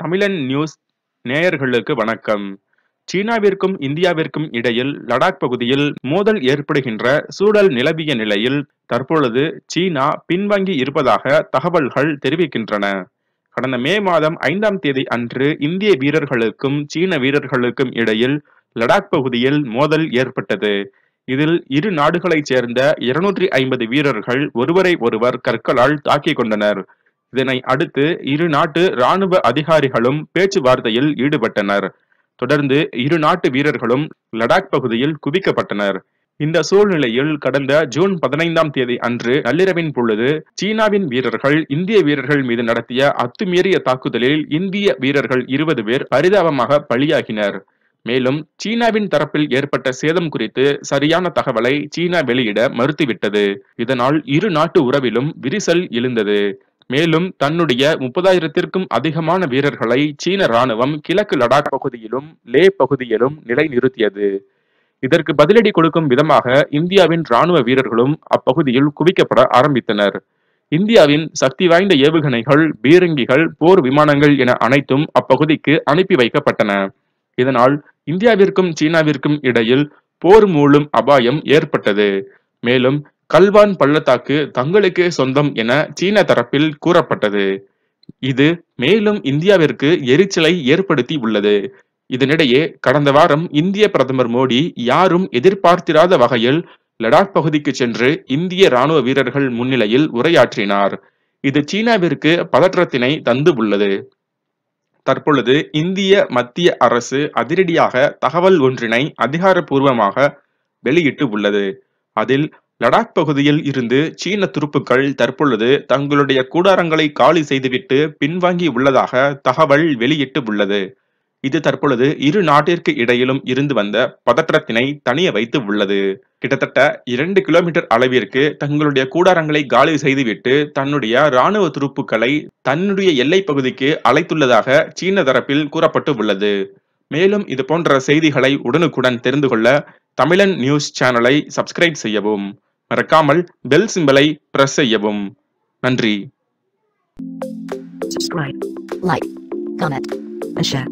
தமிழன் நியூஸ் நேயர்களுக்கு வணக்கம் சீனாவிற்கும் இந்தியாவிற்கும் இடையில் லடாக் பகுதியில் மோதல் ஏற்படுகின்ற சூழல் நிலவிய நிலையில் தற்பொழுது சீனா பின்வாங்கி இருப்பதாக தகவல்கள் தெரிவிக்கின்றன கடந்த மே மாதம் ஐந்தாம் தேதி அன்று இந்திய வீரர்களுக்கும் சீன வீரர்களுக்கும் இடையில் லடாக் பகுதியில் மோதல் ஏற்பட்டது இதில் இரு நாடுகளைச் சேர்ந்த இருநூற்றி ஐம்பது வீரர்கள் ஒருவரை ஒருவர் கற்களால் தாக்கிக் கொண்டனர் இதனை அடுத்து இரு நாட்டு ராணுவ அதிகாரிகளும் பேச்சுவார்த்தையில் ஈடுபட்டனர் தொடர்ந்து இரு நாட்டு வீரர்களும் லடாக் பகுதியில் குவிக்கப்பட்டனர் இந்த சூழ்நிலையில் கடந்த ஜூன் பதினைந்தாம் தேதி அன்று நள்ளிரவின் பொழுது சீனாவின் வீரர்கள் இந்திய வீரர்கள் மீது நடத்திய அத்துமீறிய தாக்குதலில் இந்திய வீரர்கள் இருபது பேர் பரிதாபமாக பலியாகினர் மேலும் சீனாவின் தரப்பில் ஏற்பட்ட சேதம் குறித்து சரியான தகவலை சீனா வெளியிட மறுத்துவிட்டது இதனால் இரு நாட்டு உறவிலும் விரிசல் எழுந்தது மேலும் தன்னுடைய முப்பதாயிரத்திற்கும் அதிகமான வீரர்களை சீன ராணுவம் கிழக்கு லடாக் பகுதியிலும் லே பகுதியிலும் நிலைநிறுத்தியது இதற்கு பதிலடி கொடுக்கும் விதமாக இந்தியாவின் ராணுவ வீரர்களும் அப்பகுதியில் குவிக்கப்பட ஆரம்பித்தனர் இந்தியாவின் சக்தி வாய்ந்த ஏவுகணைகள் பீரங்கிகள் போர் விமானங்கள் என அனைத்தும் அப்பகுதிக்கு அனுப்பி வைக்கப்பட்டன இதனால் இந்தியாவிற்கும் சீனாவிற்கும் இடையில் போர் மூழும் அபாயம் ஏற்பட்டது மேலும் கல்வான் பள்ளத்தாக்கு தங்களுக்கே சொந்தம் என சீன தரப்பில் கூறப்பட்டது இது மேலும் இந்தியாவிற்கு எரிச்சலை ஏற்படுத்தி உள்ளது இதனிடையே கடந்த வாரம் இந்திய பிரதமர் மோடி யாரும் எதிர்பார்த்திராத வகையில் லடாக் பகுதிக்கு சென்று இந்திய ராணுவ வீரர்கள் முன்னிலையில் உரையாற்றினார் இது சீனாவிற்கு பதற்றத்தினை தந்து உள்ளது தற்பொழுது இந்திய மத்திய அரசு அதிரடியாக தகவல் ஒன்றினை அதிகாரப்பூர்வமாக வெளியிட்டு உள்ளது அதில் லடாக் பகுதியில் இருந்து சீன துருப்புக்கள் தற்பொழுது தங்களுடைய கூடாரங்களை காலி செய்துவிட்டு பின்வாங்கி உள்ளதாக தகவல் வெளியிட்டு உள்ளது இது தற்பொழுது இரு நாட்டிற்கு இடையிலும் இருந்து வந்த பதற்றத்தினை தனிய வைத்து உள்ளது கிட்டத்தட்ட இரண்டு கிலோமீட்டர் அளவிற்கு தங்களுடைய கூடாரங்களை காலி செய்துவிட்டு தன்னுடைய இராணுவ துருப்புக்களை தன்னுடைய எல்லை பகுதிக்கு அழைத்துள்ளதாக சீன தரப்பில் கூறப்பட்டு உள்ளது மேலும் இது போன்ற செய்திகளை உடனுக்குடன் தெரிந்து கொள்ள தமிழன் நியூஸ் சேனலை சப்ஸ்கிரைப் செய்யவும் மறக்காமல் பெல் சிம்பலை பிரஸ் செய்யவும் நன்றி subscribe, like, comment, and share.